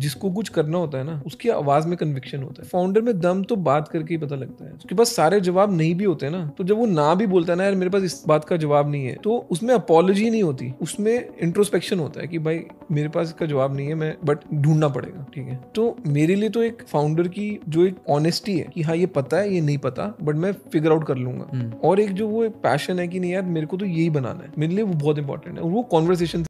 जिसको कुछ करना होता है ना उसकी आवाज में कन्विक्शन होता है फाउंडर में दम तो बात करके ही पता लगता है उसके पास सारे जवाब नहीं भी होते ना तो जब वो ना भी बोलता है ना यार मेरे पास इस बात का जवाब नहीं है तो उसमें अपोलॉजी नहीं होती उसमें इंट्रोस्पेक्शन होता है कि भाई मेरे पास इसका जवाब नहीं है मैं बट ढूंढना पड़ेगा ठीक है तो मेरे लिए तो एक फाउंडर की जो एक ऑनेस्टी है कि हाँ ये पता है ये नहीं पता बट मैं फिगर आउट कर लूंगा हम्म। और एक जो वो पैशन है कि नहीं यार मेरे को तो यही बनाना है मेरे लिए वो बहुत इंपॉर्टेंट है वो कॉन्वर्सेशन